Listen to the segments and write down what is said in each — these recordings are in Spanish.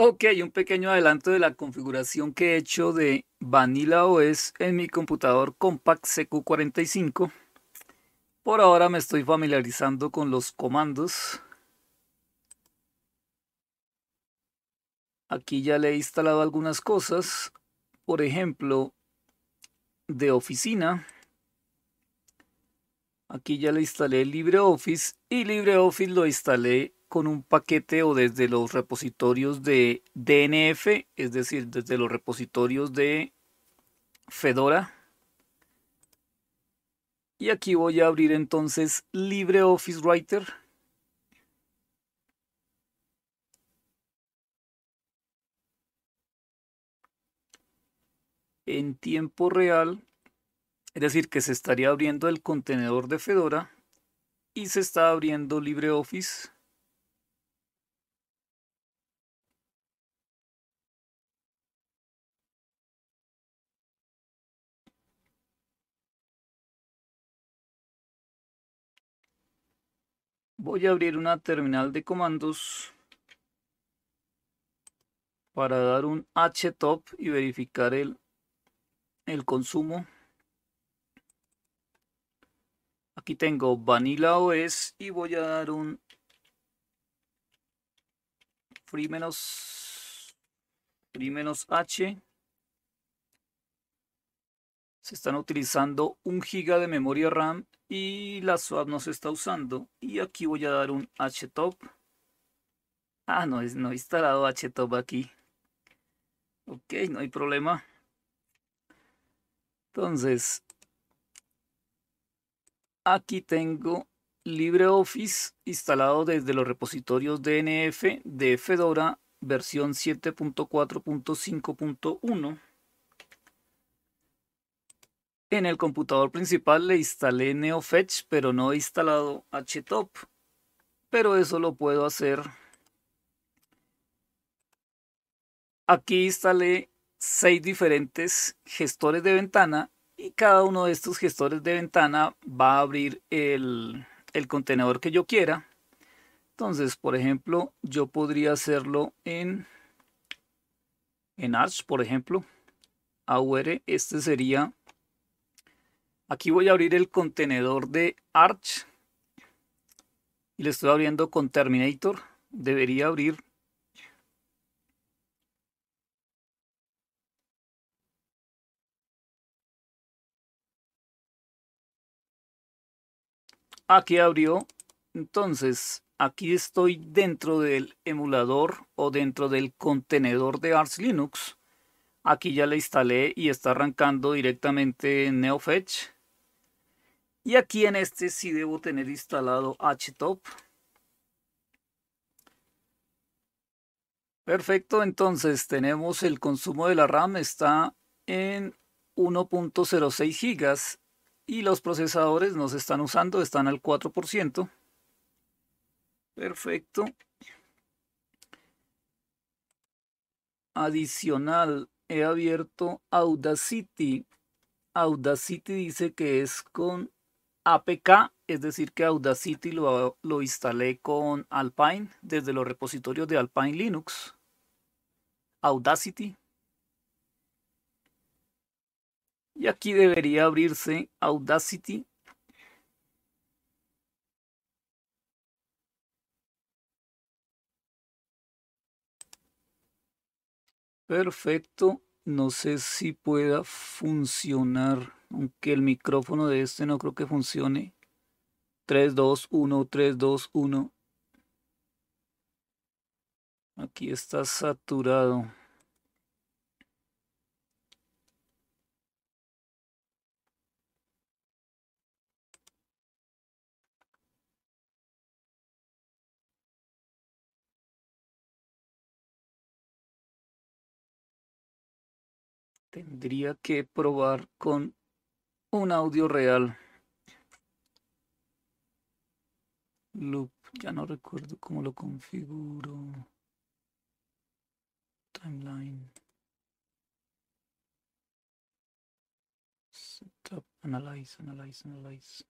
Ok, un pequeño adelanto de la configuración que he hecho de Vanilla OS en mi computador Compact CQ45. Por ahora me estoy familiarizando con los comandos. Aquí ya le he instalado algunas cosas. Por ejemplo, de oficina. Aquí ya le instalé LibreOffice y LibreOffice lo instalé con un paquete o desde los repositorios de DNF, es decir, desde los repositorios de Fedora. Y aquí voy a abrir entonces LibreOffice Writer. En tiempo real, es decir, que se estaría abriendo el contenedor de Fedora y se está abriendo LibreOffice. Voy a abrir una terminal de comandos para dar un htop y verificar el, consumo. Aquí tengo Vanilla OS y voy a dar un free menos free menos h. Se están utilizando un giga de memoria RAM y la swap no se está usando y aquí voy a dar un htop ah no, no he instalado htop aquí ok, no hay problema entonces aquí tengo LibreOffice instalado desde los repositorios DNF de Fedora versión 7.4.5.1 en el computador principal le instalé NeoFetch, pero no he instalado HTOP. Pero eso lo puedo hacer. Aquí instalé seis diferentes gestores de ventana y cada uno de estos gestores de ventana va a abrir el, contenedor que yo quiera. Entonces, por ejemplo, yo podría hacerlo en, en Arch, por ejemplo. AUR, este sería Aquí voy a abrir el contenedor de Arch. Y le estoy abriendo con Terminator. Debería abrir. Aquí abrió. Entonces, aquí estoy dentro del emulador o dentro del contenedor de Arch Linux. Aquí ya le instalé y está arrancando directamente NeoFetch. Y aquí en este sí debo tener instalado htop. Perfecto, entonces tenemos el consumo de la RAM está en 1.06 gigas y los procesadores no se están usando, están al 4%. Perfecto. Adicional, he abierto Audacity. Audacity dice que es con APK, es decir que Audacity lo, lo instalé con Alpine desde los repositorios de Alpine Linux. Audacity. Y aquí debería abrirse Audacity. Perfecto no sé si pueda funcionar, aunque el micrófono de este no creo que funcione. 3, 2, 1, 3, 2, 1. Aquí está saturado. Tendría que probar con un audio real. Loop, ya no recuerdo cómo lo configuro. Timeline. Setup, analyze, analyze, analyze.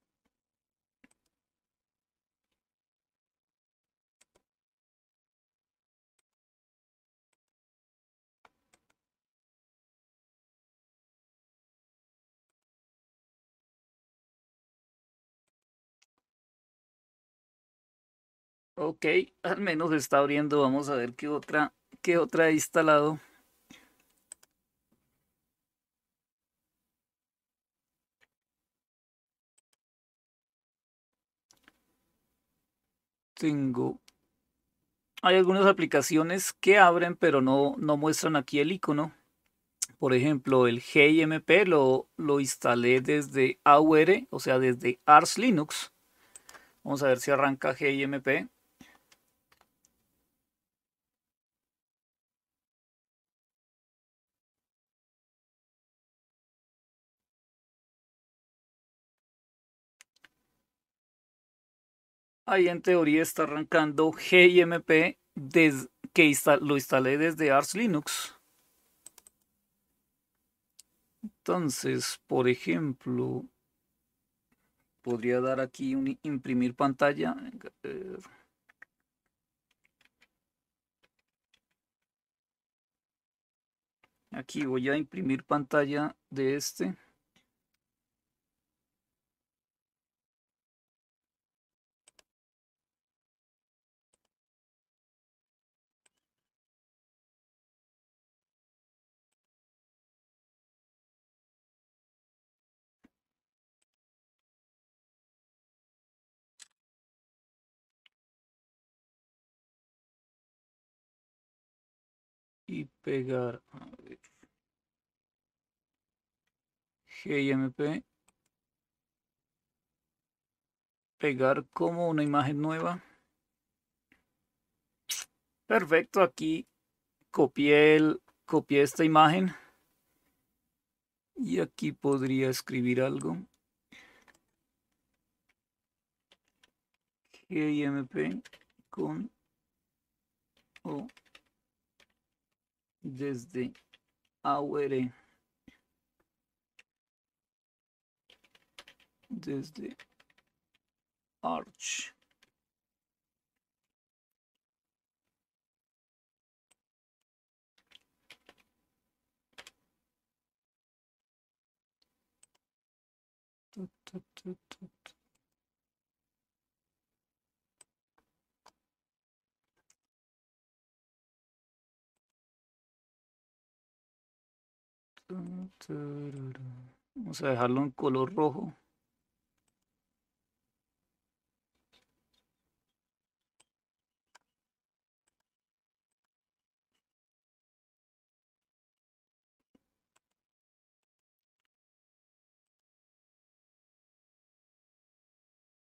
Ok, al menos está abriendo. Vamos a ver qué otra, qué otra he instalado. Tengo. Hay algunas aplicaciones que abren, pero no, no muestran aquí el icono. Por ejemplo, el GIMP lo, lo instalé desde AUR, o sea, desde Ars Linux. Vamos a ver si arranca GIMP. ahí en teoría está arrancando GIMP que lo instalé desde Arch Linux. Entonces, por ejemplo, podría dar aquí un imprimir pantalla. Eh, aquí voy a imprimir pantalla de este. y pegar. A ver. GMP. Pegar como una imagen nueva. Perfecto, aquí copié, el, copié esta imagen. Y aquí podría escribir algo. GIMP con desde AUR desde Arch tu, tu, tu, Vamos a dejarlo en color rojo.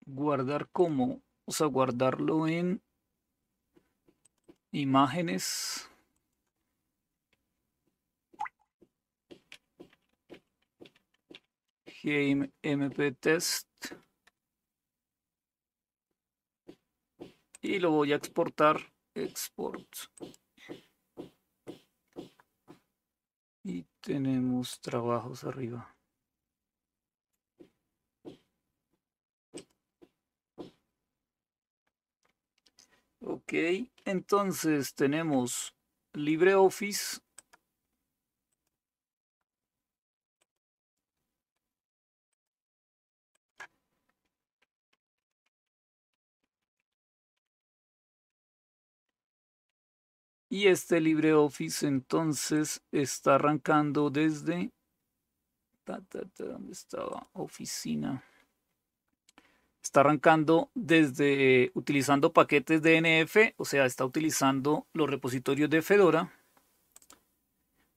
Guardar como, o sea, guardarlo en imágenes. game mp test y lo voy a exportar export y tenemos trabajos arriba ok entonces tenemos LibreOffice Y este LibreOffice entonces está arrancando desde... ¿Dónde estaba? Oficina. Está arrancando desde eh, utilizando paquetes de DNF, o sea, está utilizando los repositorios de Fedora.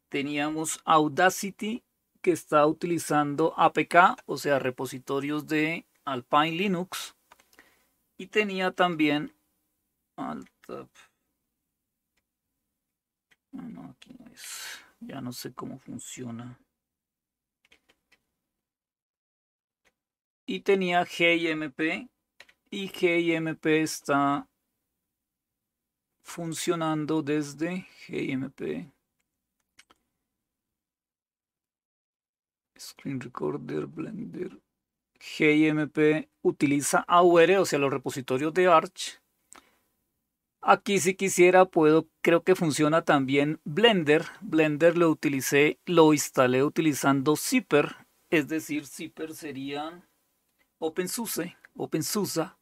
Teníamos Audacity, que está utilizando APK, o sea, repositorios de Alpine Linux. Y tenía también no, aquí es. Ya no sé cómo funciona. Y tenía GMP y GIMP está funcionando desde GIMP. Screen Recorder, Blender. GIMP utiliza AUR, o sea, los repositorios de Arch, Aquí si quisiera puedo, creo que funciona también Blender. Blender lo utilicé, lo instalé utilizando Zipper, es decir, Zipper sería OpenSUSE, OpenSUSA.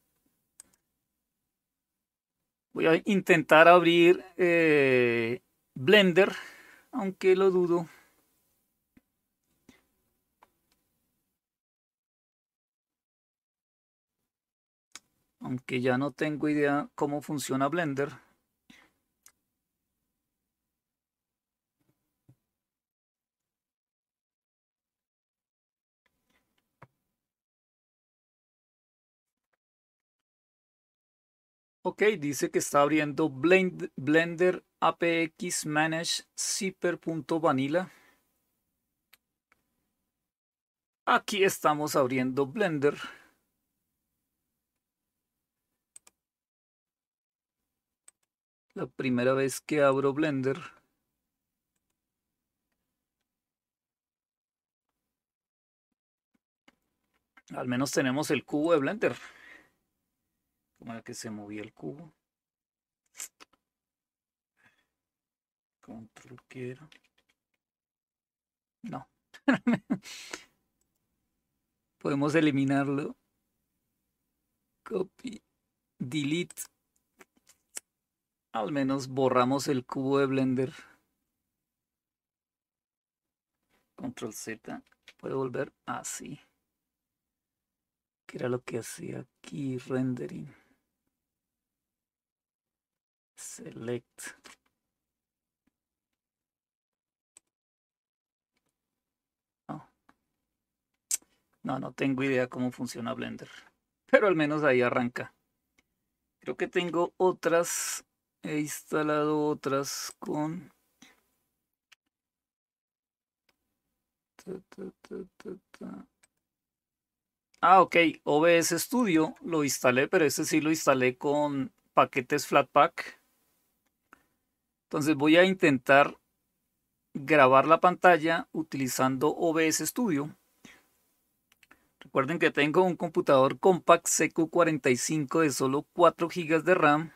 Voy a intentar abrir eh, Blender, aunque lo dudo. aunque ya no tengo idea cómo funciona Blender. Ok, dice que está abriendo Blender APX Manage Zipper.vanilla. Aquí estamos abriendo Blender. La primera vez que abro Blender. Al menos tenemos el cubo de Blender. Como era que se movía el cubo. Control quiero. No. Podemos eliminarlo. Copy. Delete. Al menos borramos el cubo de Blender. Control Z. Puedo volver así. que era lo que hacía aquí rendering. Select. No. No, no tengo idea cómo funciona Blender. Pero al menos ahí arranca. Creo que tengo otras he instalado otras con Ah, ok, OBS Studio lo instalé, pero este sí lo instalé con paquetes Flatpak. Entonces voy a intentar grabar la pantalla utilizando OBS Studio. Recuerden que tengo un computador Compact CQ45 de solo 4 GB de RAM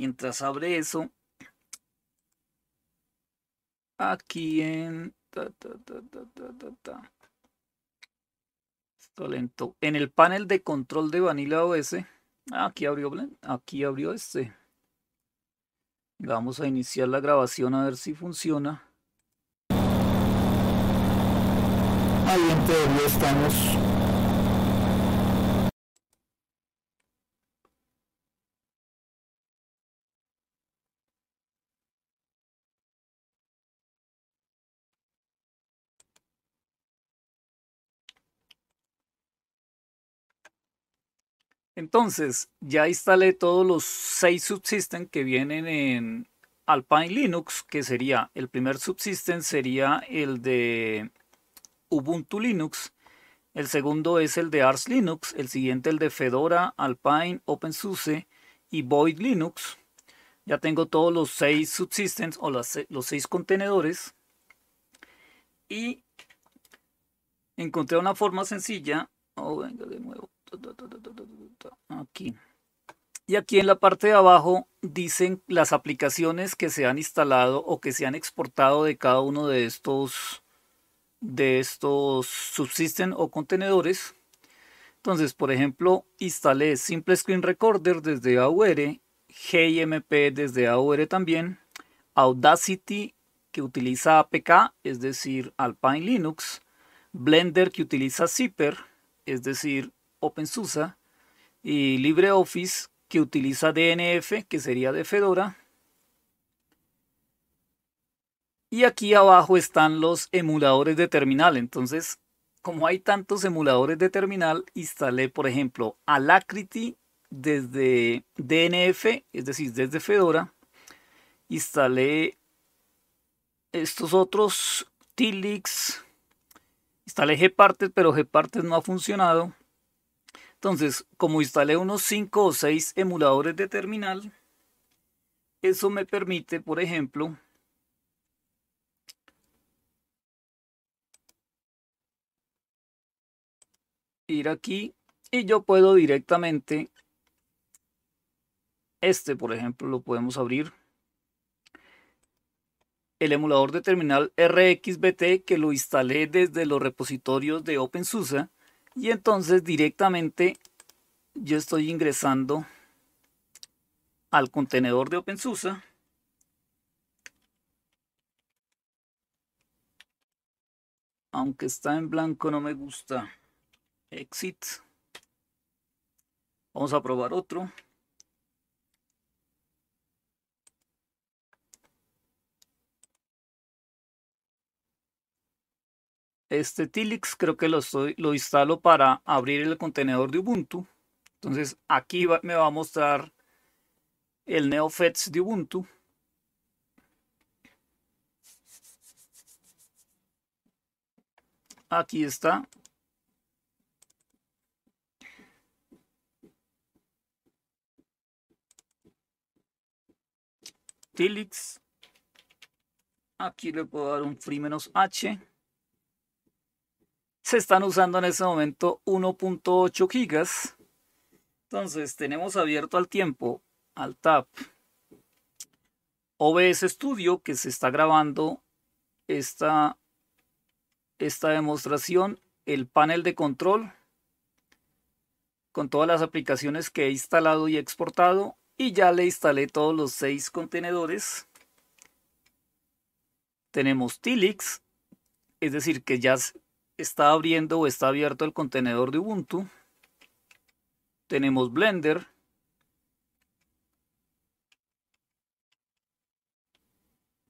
Mientras abre eso, aquí en... Ta, lento. En el panel de control de Vanilla OS, aquí abrió aquí abrió este. Vamos a iniciar la grabación a ver si funciona. Ahí estamos Entonces, ya instalé todos los seis subsystems que vienen en Alpine Linux, que sería, el primer subsystem sería el de Ubuntu Linux, el segundo es el de Ars Linux, el siguiente el de Fedora, Alpine, OpenSUSE y Void Linux. Ya tengo todos los seis subsystems o los seis contenedores. Y encontré una forma sencilla. Oh, venga, de nuevo. Aquí. Y aquí en la parte de abajo dicen las aplicaciones que se han instalado o que se han exportado de cada uno de estos de estos subsisten o contenedores. Entonces, por ejemplo, instalé Simple Screen Recorder desde AUR, GIMP desde AUR también, Audacity que utiliza APK, es decir, Alpine Linux, Blender que utiliza Zipper, es decir, OpenSUSE y LibreOffice que utiliza DNF, que sería de Fedora. Y aquí abajo están los emuladores de terminal. Entonces, como hay tantos emuladores de terminal, instalé, por ejemplo, Alacrity desde DNF, es decir, desde Fedora. Instalé estos otros, Tilix. Instalé Gparted, pero Gpartes no ha funcionado. Entonces, como instalé unos 5 o 6 emuladores de terminal, eso me permite, por ejemplo, ir aquí y yo puedo directamente, este por ejemplo lo podemos abrir, el emulador de terminal RxBT que lo instalé desde los repositorios de OpenSUSE y entonces directamente yo estoy ingresando al contenedor de OpenSUSE. Aunque está en blanco no me gusta. Exit. Vamos a probar otro. este Tilix creo que lo, estoy, lo instalo para abrir el contenedor de Ubuntu. Entonces aquí me va a mostrar el NeoFets de Ubuntu. Aquí está. Tilix. Aquí le puedo dar un free-h se están usando en este momento 1.8 gigas. Entonces tenemos abierto al tiempo, al tab, OBS Studio que se está grabando esta, esta demostración, el panel de control con todas las aplicaciones que he instalado y exportado y ya le instalé todos los seis contenedores. Tenemos Tilix, es decir, que ya está abriendo o está abierto el contenedor de Ubuntu. Tenemos Blender.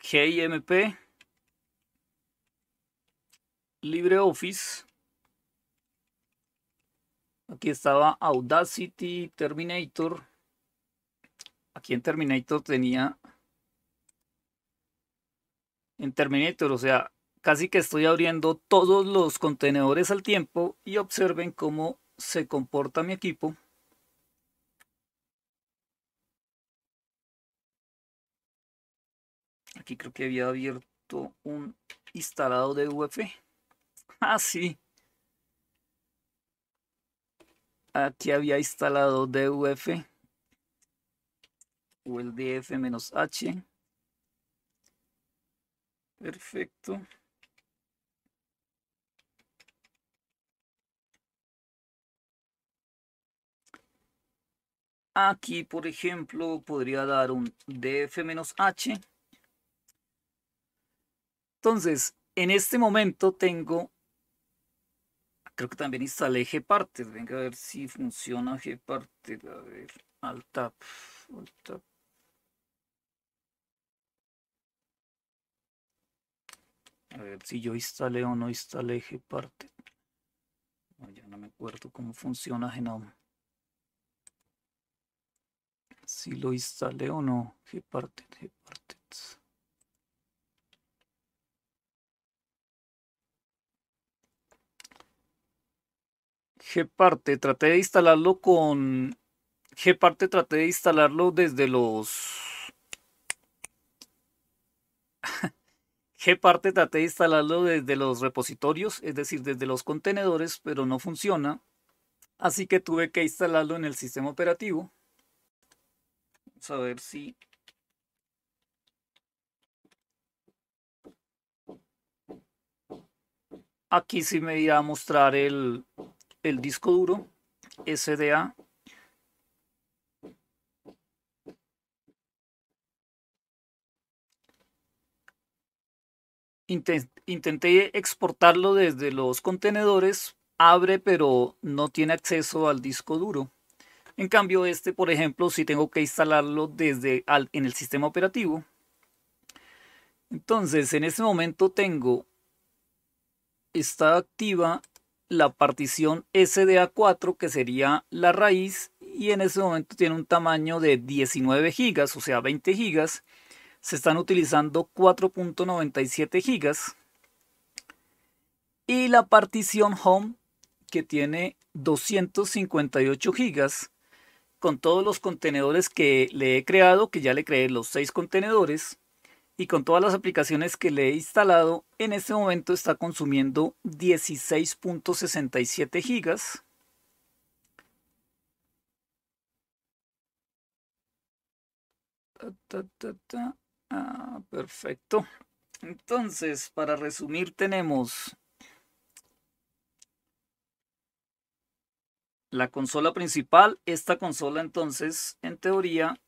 GIMP. LibreOffice. Aquí estaba Audacity, Terminator. Aquí en Terminator tenía... En Terminator, o sea, Casi que estoy abriendo todos los contenedores al tiempo y observen cómo se comporta mi equipo. Aquí creo que había abierto un instalado de UF. Ah, sí. Aquí había instalado DUF o el DF-H. Perfecto. Aquí, por ejemplo, podría dar un df h. Entonces, en este momento tengo, creo que también instalé gparted. Venga a ver si funciona gparted. A ver, alt tab, alt A ver si yo instalé o no instalé gparted. ya no me acuerdo cómo funciona Genome si lo instalé o no. Gparted, Gparted. Gparted traté de instalarlo con parte traté de instalarlo desde los parte traté de instalarlo desde los repositorios, es decir, desde los contenedores, pero no funciona. Así que tuve que instalarlo en el sistema operativo a ver si aquí sí me irá a mostrar el, el disco duro SDA intenté exportarlo desde los contenedores, abre pero no tiene acceso al disco duro. En cambio, este, por ejemplo, si tengo que instalarlo desde en el sistema operativo. Entonces, en este momento tengo, está activa la partición SDA4, que sería la raíz, y en este momento tiene un tamaño de 19 gigas, o sea, 20 gigas. Se están utilizando 4.97 gigas. Y la partición home, que tiene 258 gigas, con todos los contenedores que le he creado, que ya le creé los seis contenedores, y con todas las aplicaciones que le he instalado, en este momento está consumiendo 16.67 gigas. Ah, perfecto. Entonces, para resumir, tenemos la consola principal. Esta consola entonces, en teoría,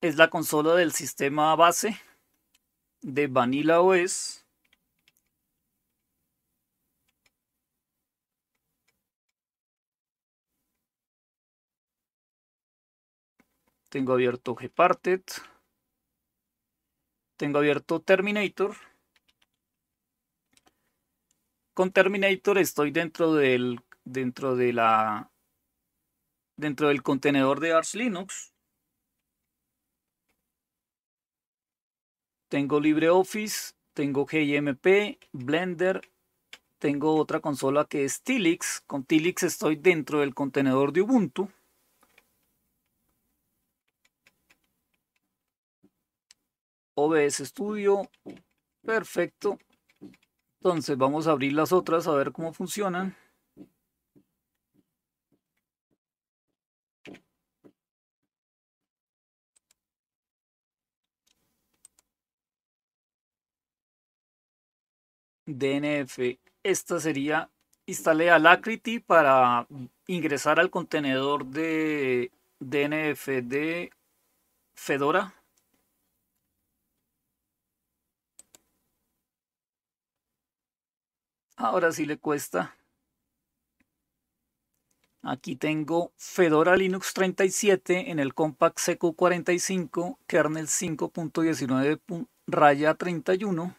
es la consola del sistema base de Vanilla OS. Tengo abierto Gparted. Tengo abierto Terminator con Terminator estoy dentro del dentro de la dentro del contenedor de Arch Linux. Tengo LibreOffice, tengo GIMP, Blender, tengo otra consola que es Tilix. Con Tilix estoy dentro del contenedor de Ubuntu. OBS Studio, perfecto. Entonces vamos a abrir las otras a ver cómo funcionan. DNF. Esta sería, instale Alacrity para ingresar al contenedor de DNF de Fedora. Ahora sí le cuesta. Aquí tengo Fedora Linux 37 en el Compact CQ45, kernel 5.19 raya 31.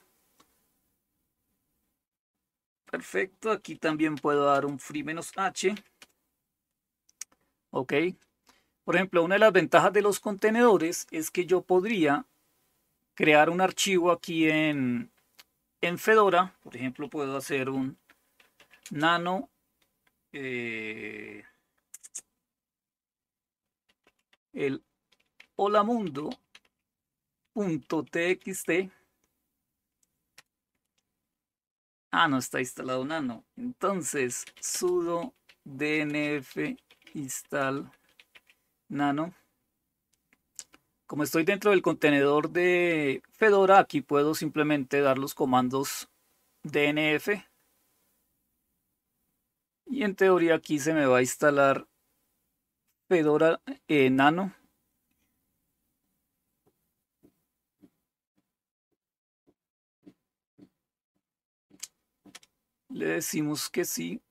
Perfecto, aquí también puedo dar un free-h. Ok. Por ejemplo, una de las ventajas de los contenedores es que yo podría crear un archivo aquí en, en Fedora, por ejemplo, puedo hacer un nano eh, el holamundo.txt Ah, no está instalado nano. Entonces, sudo dnf install nano como estoy dentro del contenedor de Fedora, aquí puedo simplemente dar los comandos DNF. Y en teoría aquí se me va a instalar Fedora enano. Nano. Le decimos que sí.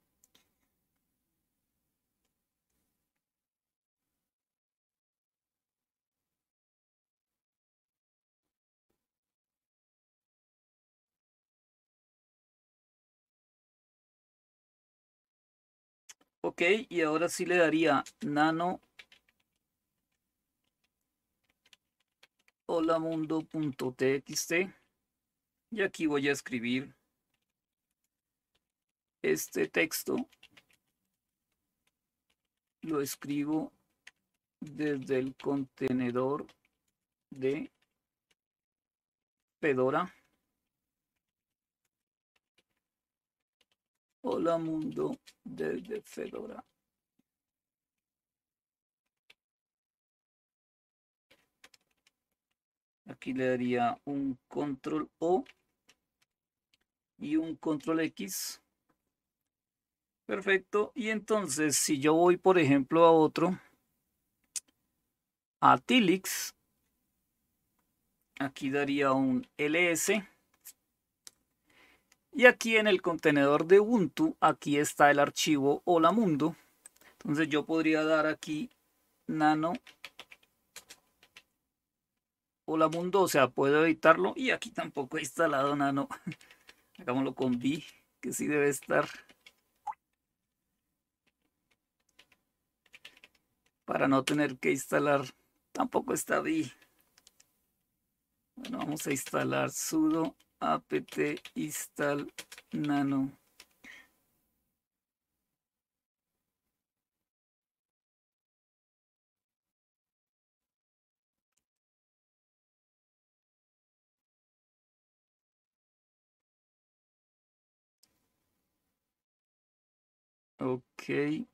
Ok, y ahora sí le daría nano hola mundo.txt y aquí voy a escribir este texto. Lo escribo desde el contenedor de Pedora. Hola mundo desde Fedora. Aquí le daría un control O y un control X. Perfecto. Y entonces si yo voy por ejemplo a otro, a Tilix, aquí daría un LS y aquí en el contenedor de Ubuntu, aquí está el archivo Hola Mundo. Entonces yo podría dar aquí nano Hola Mundo, o sea, puedo editarlo. Y aquí tampoco he instalado nano. Hagámoslo con vi que sí debe estar. Para no tener que instalar, tampoco está B. Bueno, vamos a instalar sudo apt install nano Okay.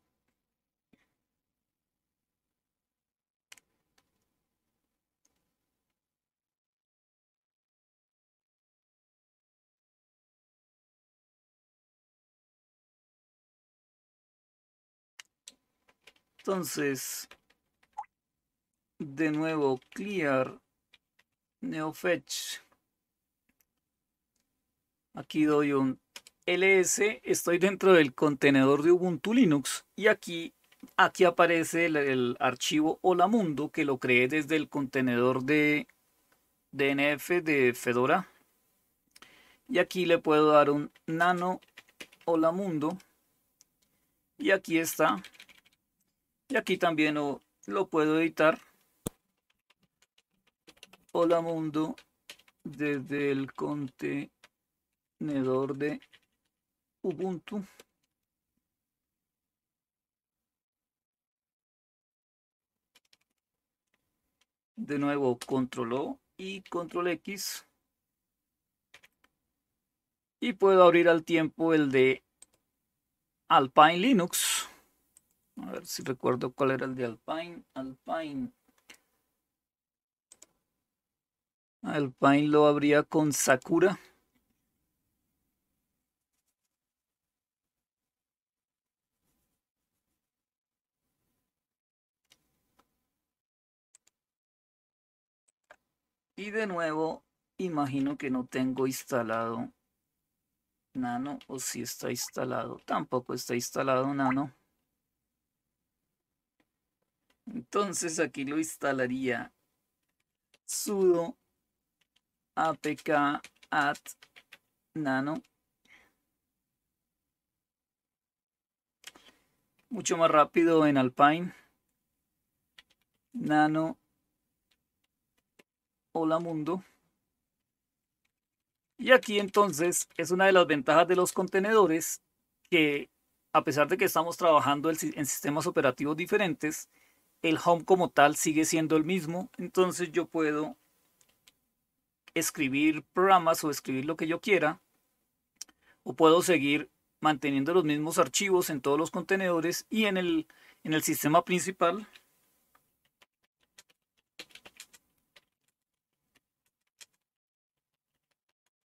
Entonces, de nuevo, clear, neofetch. Aquí doy un ls, estoy dentro del contenedor de Ubuntu Linux y aquí, aquí aparece el, el archivo hola mundo que lo creé desde el contenedor de DNF de Fedora. Y aquí le puedo dar un nano hola mundo. Y aquí está y aquí también lo, puedo editar. Hola mundo desde el contenedor de Ubuntu. De nuevo, control O y control X. Y puedo abrir al tiempo el de Alpine Linux. A ver si recuerdo cuál era el de Alpine. Alpine. Alpine lo abría con Sakura. Y de nuevo, imagino que no tengo instalado Nano o si está instalado. Tampoco está instalado Nano. Entonces aquí lo instalaría sudo apk at nano. Mucho más rápido en Alpine. Nano. Hola mundo. Y aquí entonces es una de las ventajas de los contenedores que a pesar de que estamos trabajando en sistemas operativos diferentes, el home como tal sigue siendo el mismo, entonces yo puedo escribir programas o escribir lo que yo quiera, o puedo seguir manteniendo los mismos archivos en todos los contenedores y en el, en el sistema principal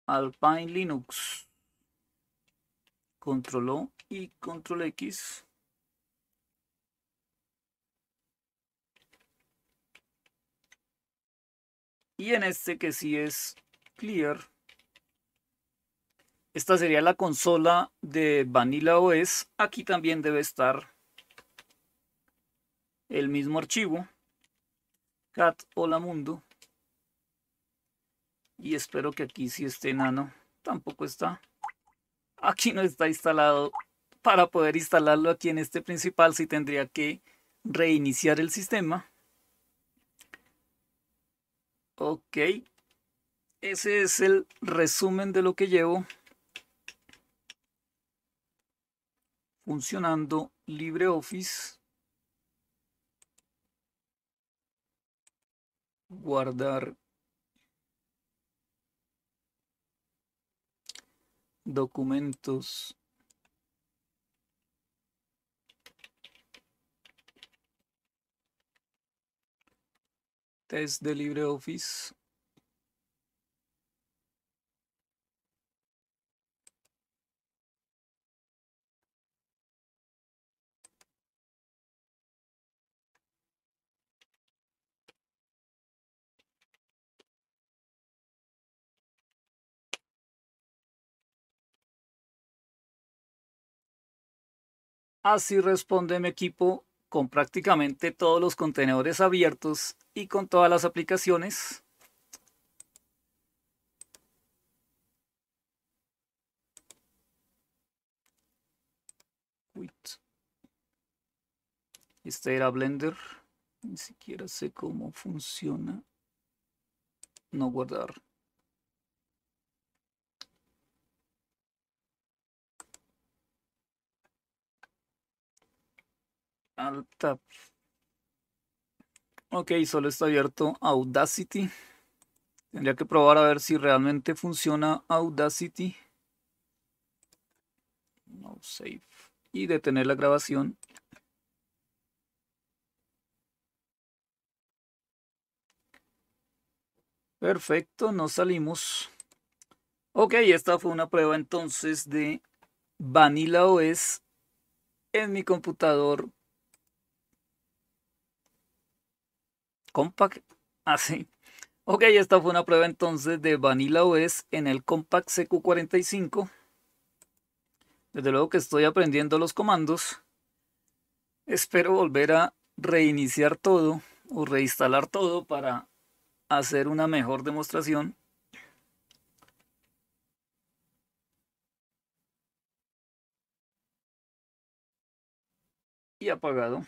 Alpine Linux control O y control X Y en este que sí es clear, esta sería la consola de Vanilla OS. Aquí también debe estar el mismo archivo. Cat hola mundo. Y espero que aquí sí esté nano. Tampoco está. Aquí no está instalado. Para poder instalarlo aquí en este principal sí tendría que reiniciar el sistema. Ok, ese es el resumen de lo que llevo funcionando LibreOffice. Guardar documentos Test de LibreOffice. Así ah, responde mi equipo con prácticamente todos los contenedores abiertos y con todas las aplicaciones. Este era Blender. Ni siquiera sé cómo funciona. No guardar. Ok, solo está abierto Audacity. Tendría que probar a ver si realmente funciona Audacity. No save. Y detener la grabación. Perfecto, nos salimos. Ok, esta fue una prueba entonces de Vanilla OS en mi computador Compact, Así. Ah, ok, esta fue una prueba entonces de Vanilla OS en el Compact CQ45. Desde luego que estoy aprendiendo los comandos. Espero volver a reiniciar todo o reinstalar todo para hacer una mejor demostración. Y apagado.